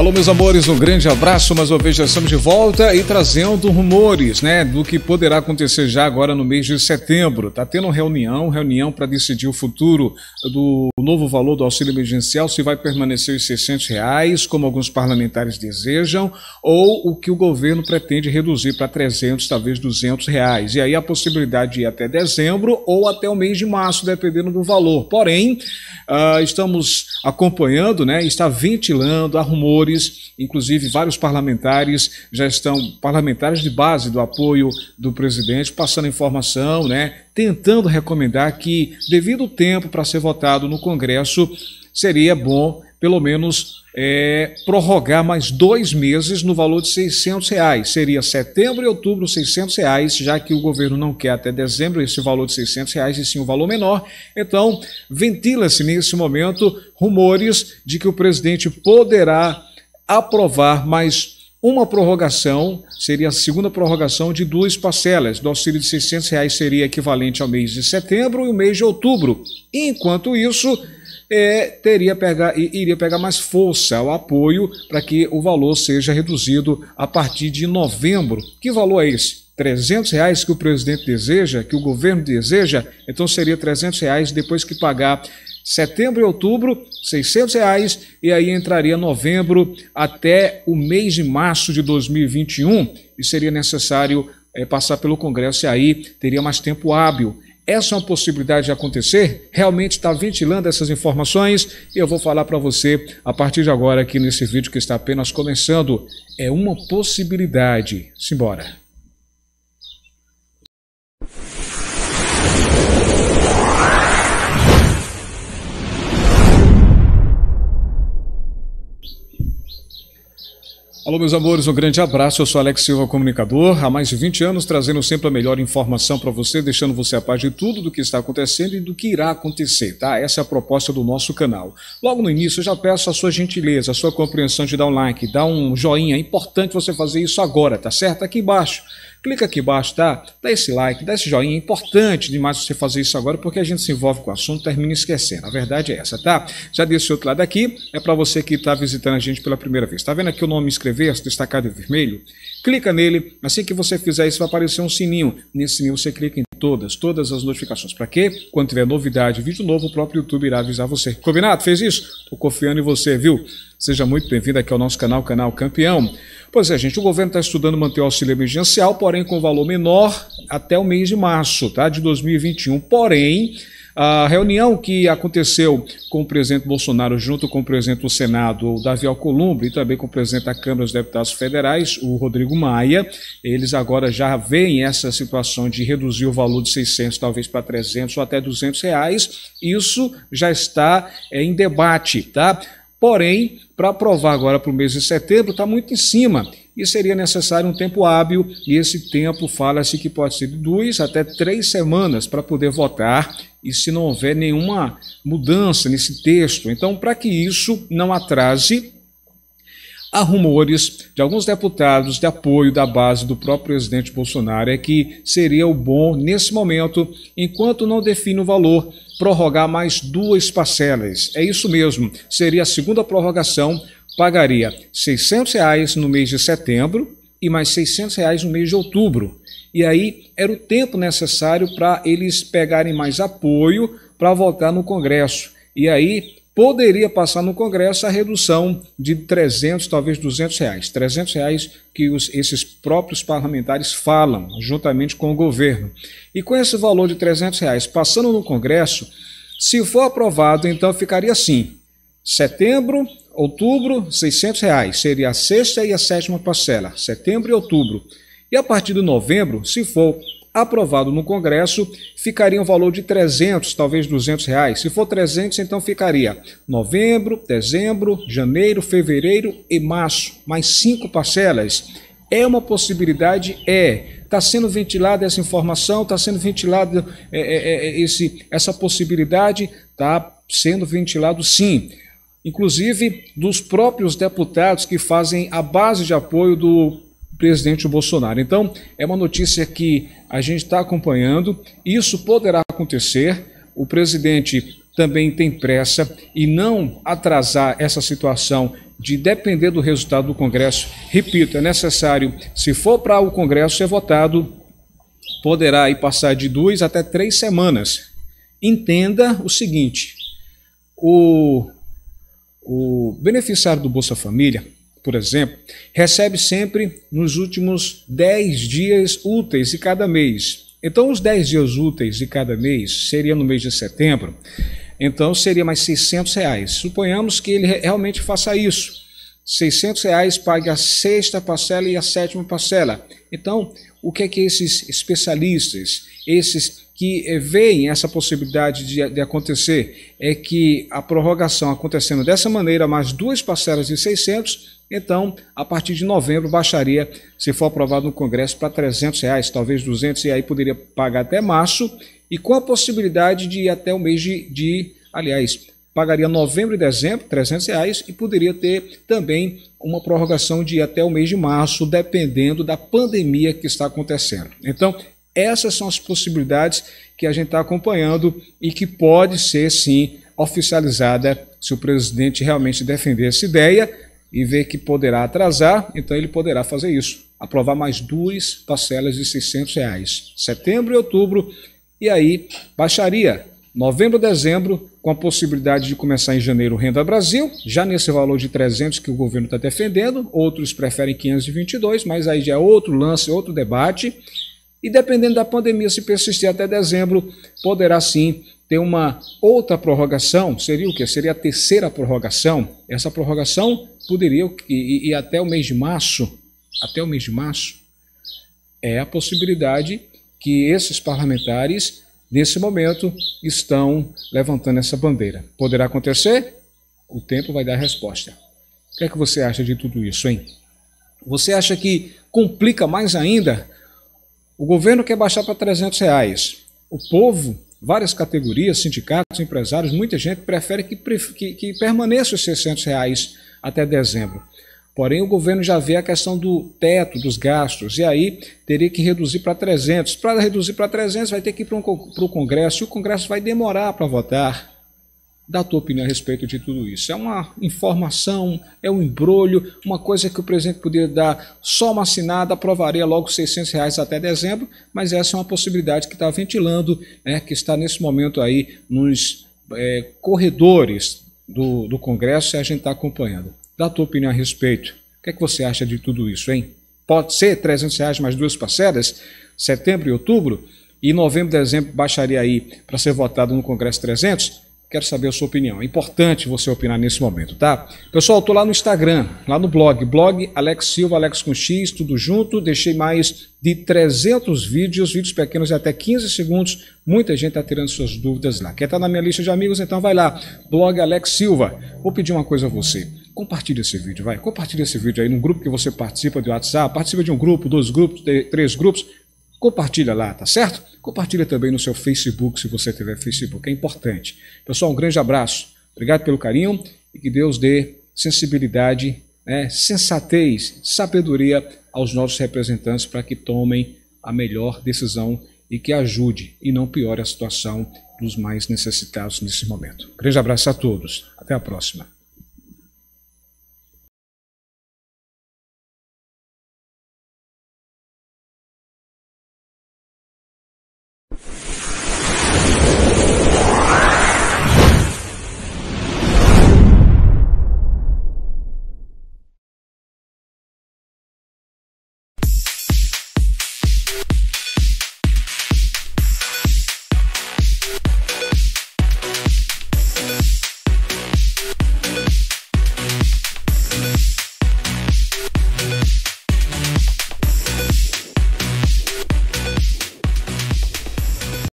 Alô, meus amores, um grande abraço. Mais uma vez já estamos de volta e trazendo rumores, né, do que poderá acontecer já agora no mês de setembro. Tá tendo reunião, reunião para decidir o futuro do novo valor do auxílio emergencial, se vai permanecer os 600 reais, como alguns parlamentares desejam, ou o que o governo pretende reduzir para 300, talvez 200 reais. E aí a possibilidade de ir até dezembro ou até o mês de março, dependendo do valor. Porém, uh, estamos acompanhando, né, está ventilando, há rumores inclusive vários parlamentares já estão, parlamentares de base do apoio do presidente, passando informação, né, tentando recomendar que, devido ao tempo para ser votado no Congresso, seria bom, pelo menos, é, prorrogar mais dois meses no valor de 600 reais. Seria setembro e outubro 600 reais, já que o governo não quer até dezembro esse valor de 600 reais e sim um valor menor. Então, ventila-se nesse momento rumores de que o presidente poderá aprovar mais uma prorrogação, seria a segunda prorrogação de duas parcelas. Do auxílio de 600 reais seria equivalente ao mês de setembro e o mês de outubro. Enquanto isso, é, teria pegar, iria pegar mais força o apoio para que o valor seja reduzido a partir de novembro. Que valor é esse? 300 reais que o presidente deseja, que o governo deseja, então seria 300 reais depois que pagar Setembro e outubro, 600 reais, e aí entraria novembro até o mês de março de 2021, e seria necessário é, passar pelo Congresso, e aí teria mais tempo hábil. Essa é uma possibilidade de acontecer? Realmente está ventilando essas informações? E eu vou falar para você a partir de agora, aqui nesse vídeo que está apenas começando. É uma possibilidade. Simbora! Alô, meus amores, um grande abraço. Eu sou Alex Silva, comunicador, há mais de 20 anos trazendo sempre a melhor informação para você, deixando você a par de tudo do que está acontecendo e do que irá acontecer, tá? Essa é a proposta do nosso canal. Logo no início, eu já peço a sua gentileza, a sua compreensão de dar um like, dar um joinha. É importante você fazer isso agora, tá certo? Aqui embaixo clica aqui embaixo, tá? Dá esse like, dá esse joinha. É importante demais você fazer isso agora, porque a gente se envolve com o assunto e termina esquecendo. A verdade é essa, tá? Já desse outro lado aqui, é para você que está visitando a gente pela primeira vez. Tá vendo aqui o nome inscrever-se, destacado em vermelho? Clica nele. Assim que você fizer isso, vai aparecer um sininho. Nesse sininho você clica em todas, todas as notificações. Para que, quando tiver novidade, vídeo novo, o próprio YouTube irá avisar você. Combinado? Fez isso? Tô confiando em você, viu? Seja muito bem-vindo aqui ao nosso canal, Canal Campeão. Pois é, gente, o governo está estudando manter o auxílio emergencial, porém com valor menor até o mês de março tá, de 2021. Porém, a reunião que aconteceu com o presidente Bolsonaro, junto com o presidente do Senado, o Davi Alcolumbre, e também com o presidente da Câmara dos Deputados Federais, o Rodrigo Maia, eles agora já veem essa situação de reduzir o valor de 600, talvez para 300 ou até 200 reais. Isso já está é, em debate, tá? Porém, para aprovar agora para o mês de setembro, está muito em cima e seria necessário um tempo hábil, e esse tempo fala-se que pode ser de duas até três semanas para poder votar e se não houver nenhuma mudança nesse texto. Então, para que isso não atrase, há rumores de alguns deputados de apoio da base do próprio presidente Bolsonaro é que seria o bom, nesse momento, enquanto não define o valor, prorrogar mais duas parcelas. É isso mesmo, seria a segunda prorrogação, pagaria R$ 600 no mês de setembro e mais R$ 600 no mês de outubro. E aí era o tempo necessário para eles pegarem mais apoio para votar no Congresso. E aí poderia passar no Congresso a redução de 300, talvez 200 reais. 300 reais que os, esses próprios parlamentares falam, juntamente com o governo. E com esse valor de 300 reais passando no Congresso, se for aprovado, então ficaria assim: setembro, outubro, 600 reais. Seria a sexta e a sétima parcela, setembro e outubro. E a partir de novembro, se for aprovado no Congresso, ficaria um valor de 300, talvez 200 reais. Se for 300, então ficaria novembro, dezembro, janeiro, fevereiro e março, mais cinco parcelas. É uma possibilidade? É. Está sendo ventilada essa informação, está sendo ventilada é, é, é, esse, essa possibilidade, está sendo ventilado sim. Inclusive dos próprios deputados que fazem a base de apoio do presidente Bolsonaro. Então, é uma notícia que a gente está acompanhando, isso poderá acontecer, o presidente também tem pressa e não atrasar essa situação de depender do resultado do Congresso. Repito, é necessário, se for para o Congresso ser votado, poderá aí passar de duas até três semanas. Entenda o seguinte: o, o beneficiário do Bolsa Família por exemplo, recebe sempre nos últimos 10 dias úteis de cada mês. Então, os 10 dias úteis de cada mês seria no mês de setembro, então seria mais 600 reais. Suponhamos que ele realmente faça isso. 600 reais pague a sexta parcela e a sétima parcela. Então, o que é que esses especialistas, esses que eh, veem essa possibilidade de, de, acontecer é que a prorrogação acontecendo dessa maneira, mais duas parcelas de 600, então, a partir de novembro, baixaria, se for aprovado no Congresso, para 300 reais, talvez 200, e aí poderia pagar até março, e com a possibilidade de ir até o mês de, de aliás, pagaria novembro e dezembro, 300 reais, e poderia ter também uma prorrogação de até o mês de março, dependendo da pandemia que está acontecendo. Então, essas são as possibilidades que a gente está acompanhando e que pode ser, sim, oficializada se o presidente realmente defender essa ideia e vê que poderá atrasar, então ele poderá fazer isso, aprovar mais duas parcelas de 600 reais, setembro e outubro, e aí baixaria novembro, dezembro, com a possibilidade de começar em janeiro Renda Brasil, já nesse valor de 300 que o governo está defendendo, outros preferem 522, mas aí já é outro lance, outro debate, e dependendo da pandemia, se persistir até dezembro, poderá sim ter uma outra prorrogação, seria o que? Seria a terceira prorrogação. Essa prorrogação poderia, e, e até o mês de março, até o mês de março, é a possibilidade que esses parlamentares, nesse momento, estão levantando essa bandeira. Poderá acontecer? O tempo vai dar a resposta. O que é que você acha de tudo isso, hein? Você acha que complica mais ainda? O governo quer baixar para 300 reais. O povo várias categorias, sindicatos, empresários, muita gente prefere que, que, que permaneça os 600 reais até dezembro. Porém, o governo já vê a questão do teto dos gastos, e aí teria que reduzir para 300. Para reduzir para 300, vai ter que ir para, um, para o Congresso, e o Congresso vai demorar para votar da tua opinião a respeito de tudo isso. É uma informação, é um embrulho, uma coisa que o presidente poderia dar só uma assinada, aprovaria logo 600 reais até dezembro, mas essa é uma possibilidade que está ventilando, né, que está nesse momento aí nos é, corredores do, do Congresso e a gente está acompanhando. Dá tua opinião a respeito. O que é que você acha de tudo isso, hein? Pode ser 300 reais mais duas parcelas, setembro e outubro, e novembro, dezembro baixaria aí para ser votado no Congresso 300? Quero saber a sua opinião. É importante você opinar nesse momento, tá? Pessoal, estou lá no Instagram, lá no blog, blog Alex Silva, Alex com X, tudo junto. Deixei mais de 300 vídeos, vídeos pequenos de até 15 segundos. Muita gente está tirando suas dúvidas lá. Quer estar tá na minha lista de amigos? Então vai lá, blog Alex Silva. Vou pedir uma coisa a você. Compartilhe esse vídeo, vai. Compartilhe esse vídeo aí no grupo que você participa de WhatsApp, participa de um grupo, dois grupos, três grupos. Compartilha lá, tá certo? Compartilha também no seu Facebook, se você tiver Facebook, é importante. Pessoal, um grande abraço. Obrigado pelo carinho e que Deus dê sensibilidade, né, sensatez, sabedoria aos nossos representantes para que tomem a melhor decisão e que ajude e não piore a situação dos mais necessitados nesse momento. Um grande abraço a todos. Até a próxima.